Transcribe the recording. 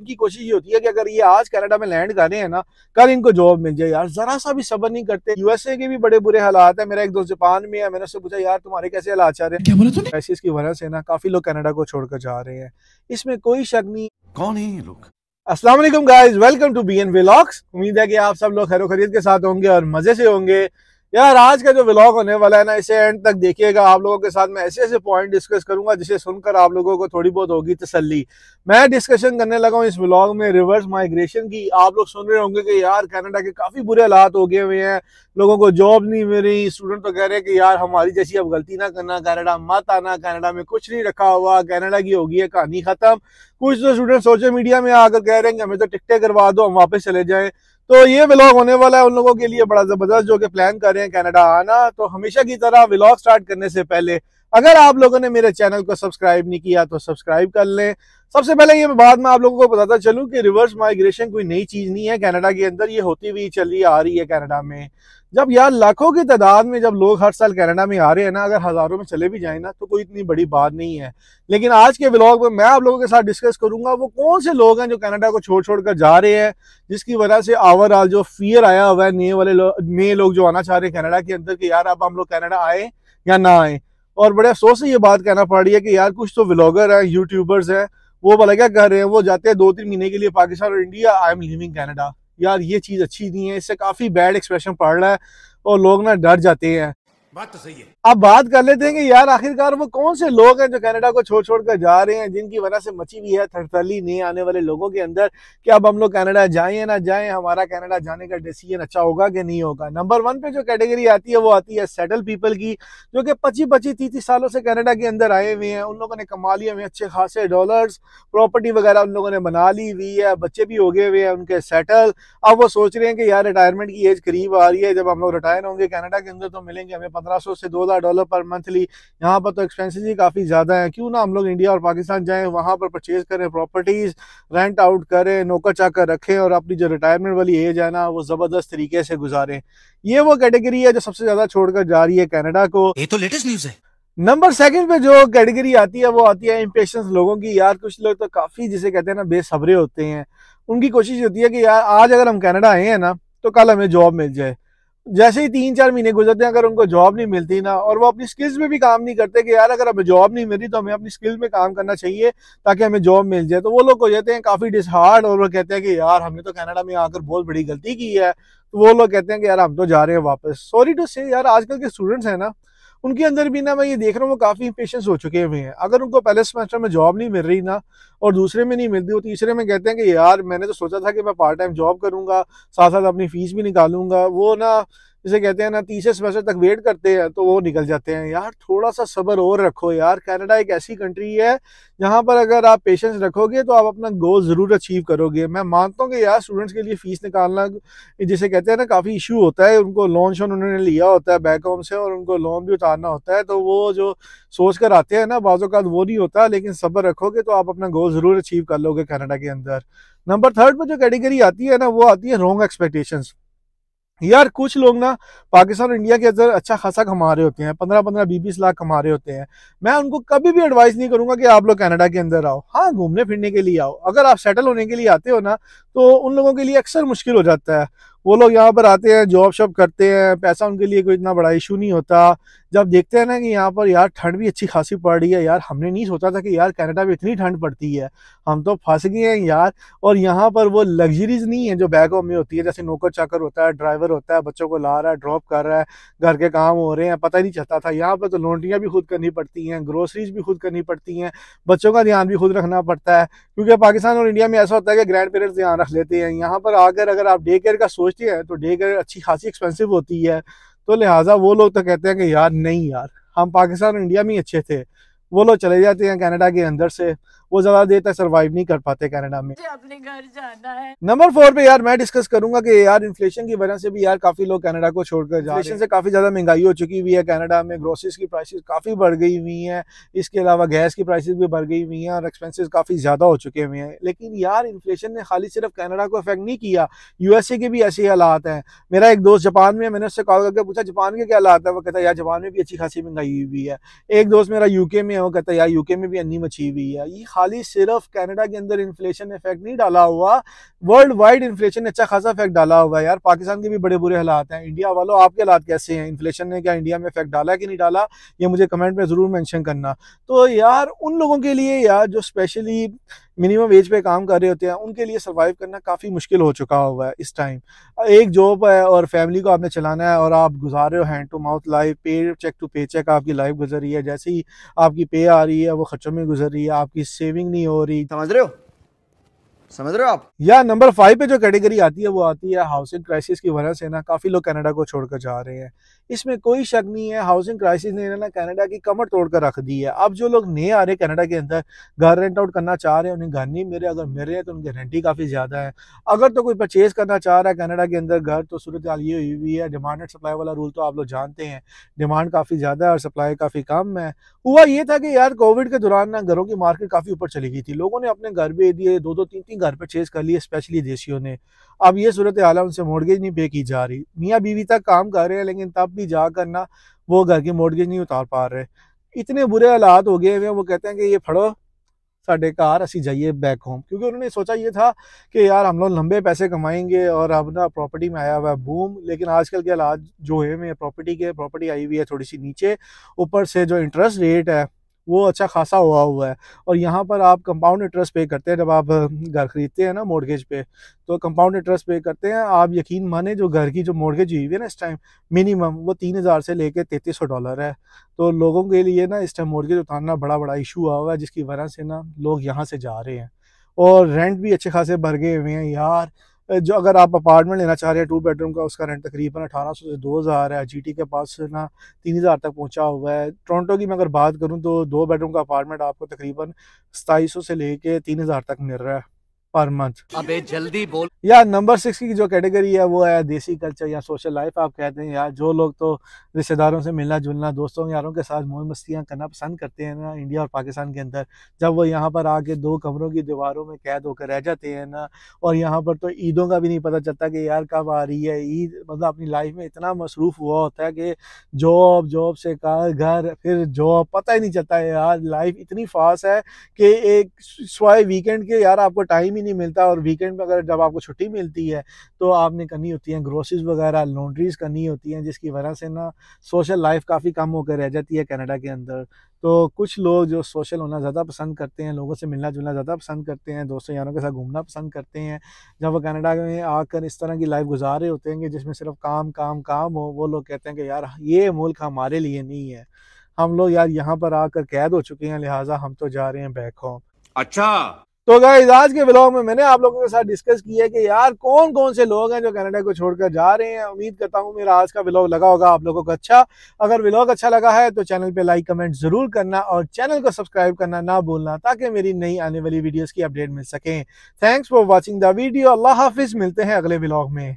इनकी कोशिश ये होती है कि अगर ये आज कनाडा में लैंड कर रहे हैं ना कल इनको जॉब मिल जाए यार जरा सा भी सबर नहीं करते यूएसए के भी बड़े बुरे हालात है मेरा एक दोस्त जापान में है मैंने उससे पूछा यार तुम्हारे कैसे हालात चल रहे हैं क्राइसिस की वजह से ना काफी लोग कनाडा को छोड़कर जा रहे हैं इसमें कोई शक नहीं कौन है लोग Aslam guys welcome to B N vlogs उम्मीद है कि आप सब लोग खैर खरीद के साथ होंगे और मजे से होंगे यार आज का जो व्लॉग होने वाला है ना इसे एंड तक देखिएगा आप लोगों के साथ मैं ऐसे ऐसे पॉइंट डिस्कस करूंगा जिसे सुनकर आप लोगों को थोड़ी बहुत होगी तसल्ली मैं डिस्कशन करने लगा हूँ इस व्लॉग में रिवर्स माइग्रेशन की आप लोग सुन रहे होंगे कि यार कनाडा के काफ़ी बुरे हालात हो गए हुए हैं लोगों को जॉब नहीं मिल रही स्टूडेंट तो कह रहे हैं कि यार हमारी जैसी अब गलती ना करना कैनेडा मत आना कैनेडा में कुछ नहीं रखा हुआ कैनेडा की होगी है कहानी खत्म कुछ तो स्टूडेंट सोशल मीडिया में आकर कह रहे हैं कि हमें तो टिकटें करवा दो हम वापस चले जाएं तो ये व्लॉग होने वाला है उन लोगों के लिए बड़ा ज़बरदस्त जो कि प्लान कर रहे हैं कनाडा आना तो हमेशा की तरह व्लॉग स्टार्ट करने से पहले अगर आप लोगों ने मेरे चैनल को सब्सक्राइब नहीं किया तो सब्सक्राइब कर लें सबसे पहले ये बात मैं आप लोगों को बताता चलूँ कि रिवर्स माइग्रेशन कोई नई चीज़ नहीं है कनाडा के अंदर ये होती हुई चली आ रही है कनाडा में जब यार लाखों की तादाद में जब लोग हर साल कनाडा में आ रहे हैं ना अगर हज़ारों में चले भी जाए ना तो कोई इतनी बड़ी बात नहीं है लेकिन आज के ब्लॉग में मैं आप लोगों के साथ डिस्कस करूंगा वो कौन से लोग हैं जो कनाडा को छोड़ छोड़ कर जा रहे हैं जिसकी वजह से ओवरऑल जो फियर आया हुआ है नए वाले नए लोग जो आना चाह रहे हैं कनाडा के अंदर की यार अब हम लोग कनाडा आए या ना आए और बड़े अफसोस से ये बात कहना पड़ रही है कि यार कुछ तो ब्लॉगर है यूट्यूबर्स हैं वो भला क्या कर रहे हैं वो जाते हैं दो तीन महीने के लिए पाकिस्तान और India I am living Canada यार ये चीज़ अच्छी नहीं है इससे काफ़ी बैड एक्सप्रेशन पड़ रहा है और लोग ना डर जाते हैं बात तो सही है अब बात कर लेते हैं कि यार आखिरकार वो कौन से लोग हैं जो कनाडा को छोड़ छोड़ कर जा रहे हैं जिनकी वजह से मची हुई है थरथली नहीं आने वाले लोगों के अंदर कि अब हम लोग कनाडा जाएं ना जाएं हमारा कनाडा जाने का डिसीजन अच्छा होगा कि नहीं होगा नंबर वन पे जो कैटेगरी आती है वो आती है सेटल पीपल की जो कि पच्चीस पच्चीस तीस तीस सालों से कैनेडा के अंदर आए हुए हैं उन लोगों ने कमा लिए हुए अच्छे खासे डॉलर प्रॉपर्टी वगैरह उन लोगों ने बना ली हुई है बच्चे भी हो गए हुए हैं उनके सेटल अब वो सोच रहे हैं कि यार रिटायरमेंट की एज करीब आ रही है जब हम लोग रिटायर होंगे कैनेडा के अंदर तो मिलेंगे हमें पंद्रह से दो हज़ार डॉलर पर मंथली यहाँ पर तो एक्सपेंसिस ही काफ़ी ज़्यादा है क्यों ना हम लोग इंडिया और पाकिस्तान जाएँ वहाँ पर परचेज़ करें प्रॉपर्टीज़ रेंट आउट करें नौकर चाकर रखें और अपनी जो रिटायरमेंट वाली एज है ना वो ज़बरदस्त तरीके से गुजारें ये वो कैटेगरी है जो सबसे ज़्यादा छोड़कर जा रही है कैनेडा को ये तो लेटेस्ट न्यूज़ है नंबर सेकंड पे जो कैटेगरी आती है वो आती है इम्पेश लोगों की यार कुछ लोग तो काफ़ी जिसे कहते हैं ना बेसब्रे होते हैं उनकी कोशिश होती है कि यार आज अगर हम कनाडा आए हैं ना तो कल हमें जॉब मिल जाए जैसे ही तीन चार महीने गुजरते हैं अगर उनको जॉब नहीं मिलती ना और वो अपनी स्किल्स में भी काम नहीं करते कि यार अगर हमें जॉब नहीं मिलती तो हमें अपनी स्किल्स में काम करना चाहिए ताकि हमें जॉब मिल जाए तो वो लोग हो जाते हैं काफ़ी डिसहार्ड और वो कहते हैं कि यार हमने तो कनाडा में आकर बहुत बड़ी गलती की है तो वो लोग कहते हैं कि यार हम तो जा रहे हैं वापस सॉरी टू से यार आजकल के स्टूडेंट्स हैं ना उनके अंदर भी ना मैं ये देख रहा हूँ वो काफ़ी पेशेंस हो चुके हुए हैं अगर उनको पहले सेमेस्टर में जॉब नहीं मिल रही ना और दूसरे में नहीं मिलती और तीसरे में कहते हैं कि यार मैंने तो सोचा था कि मैं पार्ट टाइम जॉब करूँगा साथ साथ अपनी फ़ीस भी निकालूंगा वो ना जिसे कहते हैं ना तीसरे सेमेस्टर तक वेट करते हैं तो वो निकल जाते हैं यार थोड़ा सा सब्र और रखो यार कनाडा एक ऐसी कंट्री है जहाँ पर अगर आप पेशेंस रखोगे तो आप अपना गोल ज़रूर अचीव करोगे मैं मानता हूँ कि यार स्टूडेंट्स के लिए फ़ीस निकालना जिसे कहते हैं ना काफ़ी इशू होता है उनको लोन शोन उन्होंने लिया होता है बैक होम से और उनको लोन भी उतारना होता है तो वो जो सोच कर आते हैं ना बाज़ात वो नहीं होता लेकिन सब्र रखोगे तो आप अपना गोल ज़रूर अचीव कर लोगे कनाडा के अंदर नंबर थर्ड पर जो कैटेगरी आती है ना वो आती है रॉन्ग एक्सपेक्टेशंस यार कुछ लोग ना पाकिस्तान और इंडिया के अंदर अच्छा खासा कमा रहे होते हैं पंद्रह पंद्रह बीस बीस लाख कमा रहे होते हैं मैं उनको कभी भी एडवाइस नहीं करूंगा कि आप लोग कनाडा के अंदर आओ हाँ घूमने फिरने के लिए आओ अगर आप सेटल होने के लिए आते हो ना तो उन लोगों के लिए अक्सर मुश्किल हो जाता है वो लोग यहाँ पर आते हैं जॉब शॉप करते हैं पैसा उनके लिए कोई इतना बड़ा इशू नहीं होता जब देखते हैं ना कि यहाँ पर यार ठंड भी अच्छी खासी पड़ रही है यार हमने नहीं सोचा था कि यार कनाडा में इतनी ठंड पड़ती है हम तो फंस गए हैं यार और यहाँ पर वो लग्जरीज नहीं है जो बैगों में होती है जैसे नौकर चाकर होता है ड्राइवर होता है बच्चों को ला रहा है ड्रॉप कर रहा है घर के काम हो रहे हैं पता नहीं चलता था यहाँ पर तो लॉन्ड्रियाँ भी खुद करनी पड़ती हैं ग्रोसरीज भी खुद करनी पड़ती हैं बच्चों का ध्यान भी खुद रखना पड़ता है क्योंकि पाकिस्तान और इंडिया में ऐसा होता है कि ग्रैंड पेरेंट्स ध्यान रख लेते हैं यहाँ पर आकर अगर आप डे केयर का सोचते हैं तो डे केयर अच्छी खासी एक्सपेंसिव होती है तो लिहाजा वो लोग तो कहते हैं कि यार नहीं यार हम पाकिस्तान और इंडिया में ही अच्छे थे वो लोग चले जाते हैं कनाडा के अंदर से वो ज्यादा देर तक सरवाइव नहीं कर पाते कनाडा में अपने घर जाना है नंबर फोर पे यार मैं डिस्कस करूंगा कि यार इन्फ्लेशन की वजह से भी यार काफी लोग कनाडा को छोड़कर जा रहे हैं से काफी ज्यादा महंगाई हो चुकी हुई है कनाडा में ग्रोसरीज की प्राइसेस काफी बढ़ गई हुई है इसके अलावा गैस की प्राइसेस भी बढ़ गई हुई है और एक्सपेंसिस काफी ज्यादा हो चुके हुए हैं लेकिन यार इन्फ्लेशन ने खाली सिर्फ कैनेडा को अफेक्ट नहीं किया यूएसए के भी ऐसे हालात है मेरा एक दोस्त जापान में मैंने उससे कॉल करके पूछा जापान के क्या हालात है वो कहता है यार जापान में भी अच्छी खासी महंगाई हुई है एक दोस्त मेरा यूके में में वो कहता है यार यूके में भी अन्नी मची हुई है ये खाली सिर्फ कनाडा के अंदर इन्फ्लेशन इफेक्ट नहीं डाला हुआ वर्ल्ड वाइड इन्फ्लेशन ने अच्छा खासा इफेक्ट डाला हुआ है यार पाकिस्तान के भी बड़े बुरे हालात हैं इंडिया वालों आपके हालात कैसे हैं इन्फ्लेशन ने क्या इंडिया में इफेक्ट डाला कि नहीं डाला ये मुझे कमेंट में ज़रूर मैंशन करना तो यार उन लोगों के लिए यार जो स्पेशली मिनिमम वेज पे काम कर रहे होते हैं उनके लिए सर्वाइव करना काफ़ी मुश्किल हो चुका हुआ है इस टाइम एक जॉब है और फैमिली को आपने चलाना है और आप गुजार रहे हो हैंड टू माउथ लाइफ पे चेक टू पे चेक आपकी लाइफ गुजर रही है जैसे ही आपकी पे आ रही है वो खर्चों में गुजर रही है आपकी सेविंग नहीं हो रही समझ रहे हो समझ रहे हो आप या नंबर फाइव पे जो कैटेगरी आती है वो आती है हाउसिंग क्राइसिस की वजह से ना काफ़ी लोग कनाडा को छोड़कर जा रहे हैं इसमें कोई शक नहीं है हाउसिंग क्राइसिस ने ना कनाडा की कमर तोड़कर रख दी है अब जो लोग नए आ रहे हैं कनाडा के अंदर घर रेंट आउट करना चाह रहे हैं उन्हें घर नहीं मिले अगर मिल रहे हैं तो उनकी रेंट ही काफ़ी ज़्यादा है अगर तो कोई परचेज़ करना चाह रहा है कनाडा के अंदर घर तो सूरत हाल ये हुई हुई है डिमांड एंड सप्लाई वाला रूल तो आप लोग जानते हैं डिमांड काफ़ी ज़्यादा है और सप्लाई काफ़ी कम है हुआ ये था कि यार कोविड के दौरान ना घरों की मार्केट काफ़ी ऊपर चली गई थी लोगों ने अपने घर भी दिए दो दो तीन तीन अपनी घर परचेज कर ली स्पेशली देशियों ने अब ये सूरत हाल उनसे मोडगेज नहीं पे की जा रही मियाँ बीवी तक काम कर रहे हैं लेकिन तब भी जा करना वो घर की मोडगेज नहीं उतार पा रहे इतने बुरे हालात हो गए हुए वो कहते हैं कि ये फड़ो साढ़े कार असी जाइए बैक होम क्योंकि उन्होंने सोचा ये था कि यार हम लोग लंबे पैसे कमाएंगे और अब ना प्रॉपर्टी में आया हुआ है बूम लेकिन आजकल के हालात जो है मैं प्रॉपर्टी के प्रॉपर्टी आई हुई है थोड़ी सी नीचे ऊपर से जो इंटरेस्ट रेट है वो अच्छा खासा हुआ हुआ है और यहाँ पर आप कंपाउंड इंटरेस्ट पे करते हैं जब आप घर ख़रीदते हैं ना मोर्गेज पे तो कंपाउंड इंटरेस्ट पे करते हैं आप यकीन माने जो घर की जो मोर्गेज हुई हुई है ना इस टाइम मिनिमम वो तीन हज़ार से लेके तैतीस सौ डॉलर है तो लोगों के लिए ना इस टाइम मोर्गेज उतारना बड़ा बड़ा इशू हुआ हुआ है जिसकी वजह से ना लोग यहाँ से जा रहे हैं और रेंट भी अच्छे खासे भर गए हुए हैं यार जो अगर आप अपार्टमेंट लेना चाह रहे हैं टू बेडरूम का उसका रेंट तकरीबन अठारह सौ से दो हज़ार है जी के पास ना तीन हज़ार तक पहुंचा हुआ है टोरंटो की मैं अगर बात करूं तो दो बेडरूम का अपार्टमेंट आपको तकरीबन सताईस सौ से लेके तीन हज़ार तक मिल रहा है पर मंथ अबे जल्दी बोल या नंबर सिक्स की जो कैटेगरी है वो है देसी कल्चर या सोशल लाइफ आप कहते हैं यार जो लोग तो रिश्तेदारों से मिलना जुलना दोस्तों यारों के साथ मौज मस्तियाँ करना पसंद करते हैं ना इंडिया और पाकिस्तान के अंदर जब वो यहाँ पर आके दो कमरों की दीवारों में कैद होकर रह जाते हैं ना और यहाँ पर तो ईदों का भी नहीं पता चलता कि यार कब आ रही है ईद मतलब अपनी लाइफ में इतना मसरूफ़ हुआ होता है कि जॉब जॉब से कार घर फिर जॉब पता ही नहीं चलता है यार लाइफ इतनी फास्ट है कि एक स्वाए वीकेंड के यार आपको टाइम ही नहीं मिलता और वीकेंड में अगर जब आपको छुट्टी मिलती है तो आपने करनी होती है ग्रोसरीज वगैरह लॉन्ड्रीज करनी होती हैं जिसकी वजह से ना सोशल लाइफ काफ़ी कम होकर रह जाती है कनाडा के अंदर तो कुछ लोग जो सोशल होना ज़्यादा पसंद करते हैं लोगों से मिलना जुलना ज़्यादा पसंद करते हैं दोस्तों यारों के साथ घूमना पसंद करते हैं जब वो कनाडा में आकर इस तरह की लाइफ गुजार रहे होते हैं कि जिसमें सिर्फ काम काम काम हो वो लोग कहते हैं कि यार ये मुल्क हमारे लिए नहीं है हम लोग यार यहाँ पर आकर कैद हो चुके हैं लिहाजा हम तो जा रहे हैं बैक होम अच्छा तो गाइज आज के ब्लॉग में मैंने आप लोगों के साथ डिस्कस किया है कि यार कौन कौन से लोग हैं जो कनाडा को छोड़कर जा रहे हैं उम्मीद करता हूँ मेरा आज का ब्लॉग लगा होगा आप लोगों को अच्छा अगर ब्लॉग अच्छा लगा है तो चैनल पे लाइक कमेंट जरूर करना और चैनल को सब्सक्राइब करना ना भूलना ताकि मेरी नई आने वाली वीडियोज़ की अपडेट मिल सकें thanks for watching the video अल्लाह हाफिज़ मिलते हैं अगले ब्लॉग में